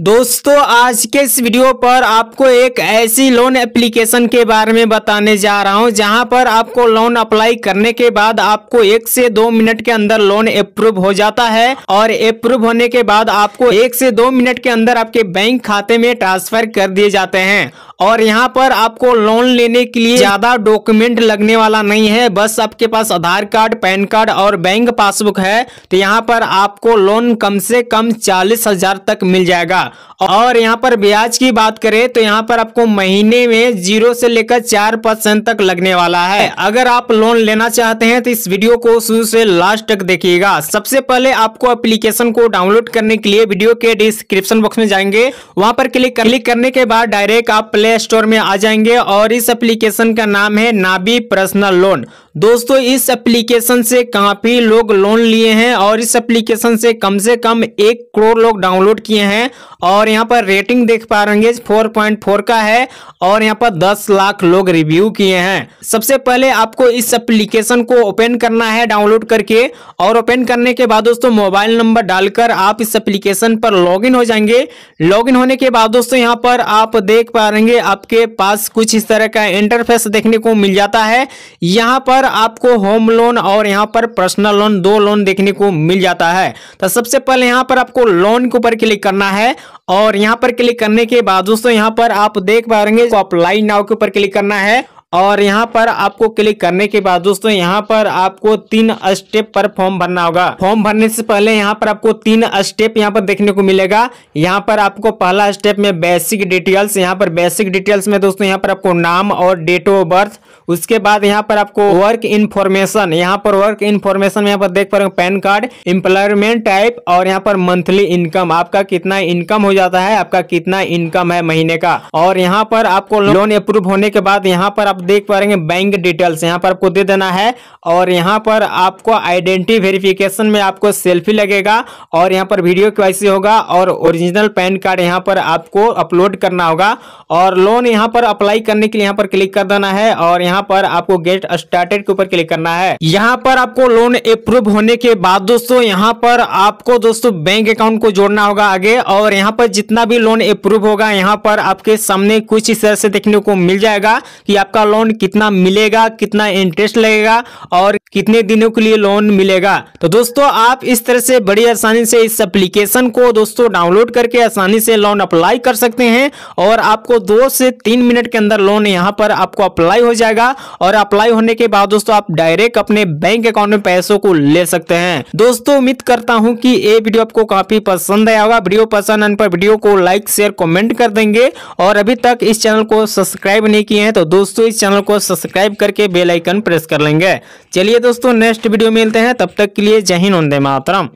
दोस्तों आज के इस वीडियो पर आपको एक ऐसी लोन एप्लीकेशन के बारे में बताने जा रहा हूं जहां पर आपको लोन अप्लाई करने के बाद आपको एक से दो मिनट के अंदर लोन अप्रूव हो जाता है और अप्रूव होने के बाद आपको एक से दो मिनट के अंदर आपके बैंक खाते में ट्रांसफर कर दिए जाते हैं और यहाँ पर आपको लोन लेने के लिए ज्यादा डॉक्यूमेंट लगने वाला नहीं है बस आपके पास आधार कार्ड पैन कार्ड और बैंक पासबुक है तो यहाँ पर आपको लोन कम से कम चालीस हजार तक मिल जाएगा और यहाँ पर ब्याज की बात करें तो यहाँ पर आपको महीने में जीरो से लेकर चार परसेंट तक लगने वाला है अगर आप लोन लेना चाहते हैं तो इस वीडियो को शुरू से लास्ट तक देखिएगा सबसे पहले आपको एप्लीकेशन को डाउनलोड करने के लिए वीडियो के डिस्क्रिप्शन बॉक्स में जाएंगे वहां पर क्लिक क्लिक करने के बाद डायरेक्ट आप प्ले प्ले स्टोर में आ जाएंगे और इस एप्लीकेशन का नाम है नाबी पर्सनल लोन दोस्तों इस एप्लीकेशन से काफ़ी लोग लोन लिए हैं और इस एप्लीकेशन से कम से कम एक करोड़ लोग डाउनलोड किए हैं और यहाँ पर रेटिंग देख पा रहेंगे 4.4 का है और यहाँ पर 10 लाख लोग रिव्यू किए हैं सबसे पहले आपको इस एप्लीकेशन को ओपन करना है डाउनलोड करके और ओपन करने के बाद दोस्तों मोबाइल नंबर डालकर आप इस एप्लीकेशन पर लॉग हो जाएंगे लॉग होने के बाद दोस्तों यहाँ पर आप देख पा रहे आपके पास कुछ इस तरह का इंटरफेस देखने को मिल जाता है यहाँ पर आपको होम लोन और यहाँ पर पर्सनल लोन दो लोन देखने को मिल जाता है तो सबसे पहले यहाँ पर आपको लोन के ऊपर क्लिक करना है और यहाँ पर क्लिक करने के बाद दोस्तों यहाँ पर आप देख पा रहे अप्लाई नाव के ऊपर क्लिक करना है और यहाँ पर आपको क्लिक करने के बाद दोस्तों यहाँ पर आपको तीन स्टेप पर फॉर्म भरना होगा फॉर्म भरने से पहले यहाँ पर आपको तीन स्टेप यहाँ पर देखने को मिलेगा यहाँ पर आपको पहला स्टेप में बेसिक डिटेल्स यहाँ पर बेसिक डिटेल्स में दोस्तों यहाँ पर आपको नाम और डेट ऑफ बर्थ उसके बाद यहाँ पर आपको वर्क इन्फॉर्मेशन यहाँ पर वर्क इन्फॉर्मेशन यहाँ पर देख पा रहे पैन कार्ड एम्प्लॉयमेंट टाइप और यहाँ पर मंथली इनकम आपका कितना इनकम हो जाता है आपका कितना इनकम है महीने का और यहाँ पर आपको लोन अप्रूव होने के बाद यहाँ पर आप आप देख पा रहे हैं बैंक डिटेल्स यहाँ पर आपको दे देना है और यहाँ पर आपको आइडेंटिटी वेरिफिकेशन में आपको सेल्फी लगेगा और यहाँ पर वीडियो के होगा और ओरिजिनल पैन कार्ड यहाँ पर आपको अपलोड करना होगा और लोन यहाँ पर अप्लाई करने के लिए यहाँ पर क्लिक कर देना है और यहाँ पर आपको गेट स्टार्टेड के ऊपर क्लिक करना है यहाँ पर आपको लोन अप्रूव होने के बाद दोस्तों यहाँ पर आपको दोस्तों बैंक अकाउंट को जोड़ना होगा आगे और यहाँ पर जितना भी लोन अप्रूव होगा यहाँ पर आपके सामने कुछ इस तरह से देखने को मिल जाएगा कि आपका लोन कितना मिलेगा कितना इंटरेस्ट लगेगा और कितने दिनों के लिए लोन मिलेगा तो दोस्तों आप इस तरह से बड़ी आसानी से इस एप्लीकेशन को दोस्तों डाउनलोड करके आसानी से लोन अप्लाई कर सकते हैं और आपको दो से तीन मिनट के अंदर लोन यहां पर आपको अप्लाई हो जाएगा और अप्लाई होने के बाद दोस्तों आप डायरेक्ट अपने बैंक अकाउंट में पैसों को ले सकते हैं दोस्तों उम्मीद करता हूँ की ये वीडियो आपको काफी पसंद आया होगा वीडियो पसंद आने पर वीडियो को लाइक शेयर कॉमेंट कर देंगे और अभी तक इस चैनल को सब्सक्राइब नहीं किए हैं तो दोस्तों इस चैनल को सब्सक्राइब करके बेलाइकन प्रेस कर लेंगे चलिए चलिए दोस्तों नेक्स्ट वीडियो मिलते हैं तब तक के लिए जय हिंद वंदे मातरम